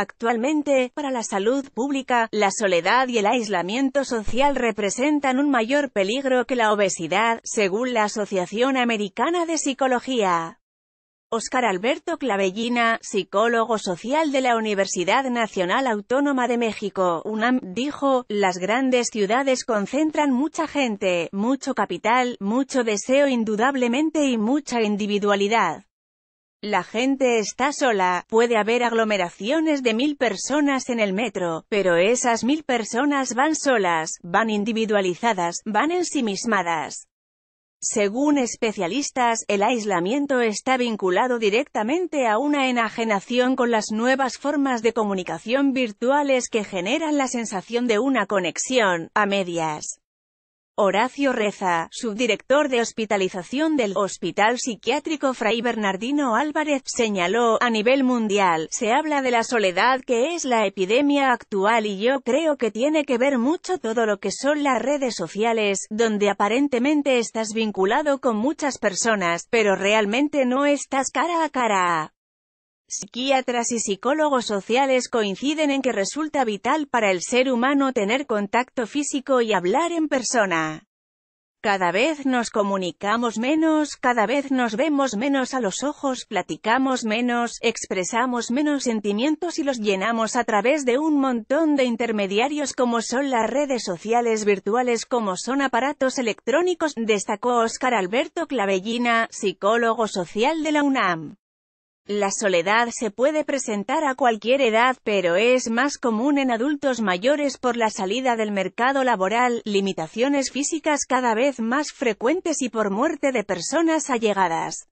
Actualmente, para la salud pública, la soledad y el aislamiento social representan un mayor peligro que la obesidad, según la Asociación Americana de Psicología. Oscar Alberto Clavellina, psicólogo social de la Universidad Nacional Autónoma de México, UNAM, dijo, las grandes ciudades concentran mucha gente, mucho capital, mucho deseo indudablemente y mucha individualidad. La gente está sola, puede haber aglomeraciones de mil personas en el metro, pero esas mil personas van solas, van individualizadas, van ensimismadas. Según especialistas, el aislamiento está vinculado directamente a una enajenación con las nuevas formas de comunicación virtuales que generan la sensación de una conexión, a medias. Horacio Reza, subdirector de hospitalización del Hospital Psiquiátrico Fray Bernardino Álvarez, señaló, a nivel mundial, se habla de la soledad que es la epidemia actual y yo creo que tiene que ver mucho todo lo que son las redes sociales, donde aparentemente estás vinculado con muchas personas, pero realmente no estás cara a cara. Psiquiatras y psicólogos sociales coinciden en que resulta vital para el ser humano tener contacto físico y hablar en persona. Cada vez nos comunicamos menos, cada vez nos vemos menos a los ojos, platicamos menos, expresamos menos sentimientos y los llenamos a través de un montón de intermediarios como son las redes sociales virtuales, como son aparatos electrónicos, destacó Oscar Alberto Clavellina, psicólogo social de la UNAM. La soledad se puede presentar a cualquier edad pero es más común en adultos mayores por la salida del mercado laboral, limitaciones físicas cada vez más frecuentes y por muerte de personas allegadas.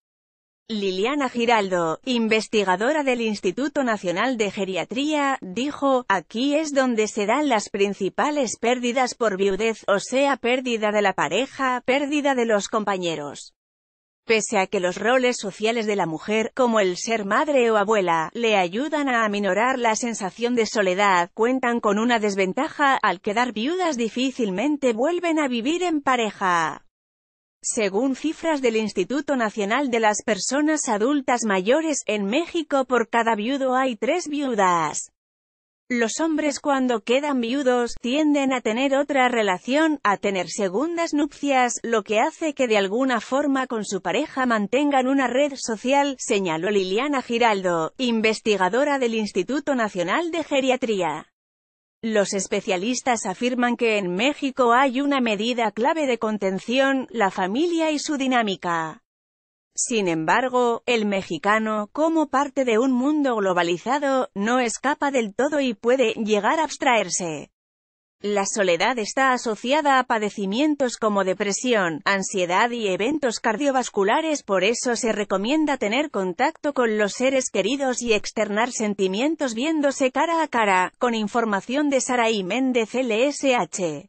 Liliana Giraldo, investigadora del Instituto Nacional de Geriatría, dijo, aquí es donde se dan las principales pérdidas por viudez, o sea pérdida de la pareja, pérdida de los compañeros pese a que los roles sociales de la mujer, como el ser madre o abuela, le ayudan a aminorar la sensación de soledad, cuentan con una desventaja, al quedar viudas difícilmente vuelven a vivir en pareja. Según cifras del Instituto Nacional de las Personas Adultas Mayores, en México por cada viudo hay tres viudas. Los hombres cuando quedan viudos, tienden a tener otra relación, a tener segundas nupcias, lo que hace que de alguna forma con su pareja mantengan una red social, señaló Liliana Giraldo, investigadora del Instituto Nacional de Geriatría. Los especialistas afirman que en México hay una medida clave de contención, la familia y su dinámica. Sin embargo, el mexicano, como parte de un mundo globalizado, no escapa del todo y puede llegar a abstraerse. La soledad está asociada a padecimientos como depresión, ansiedad y eventos cardiovasculares por eso se recomienda tener contacto con los seres queridos y externar sentimientos viéndose cara a cara, con información de Saraí Méndez LSH.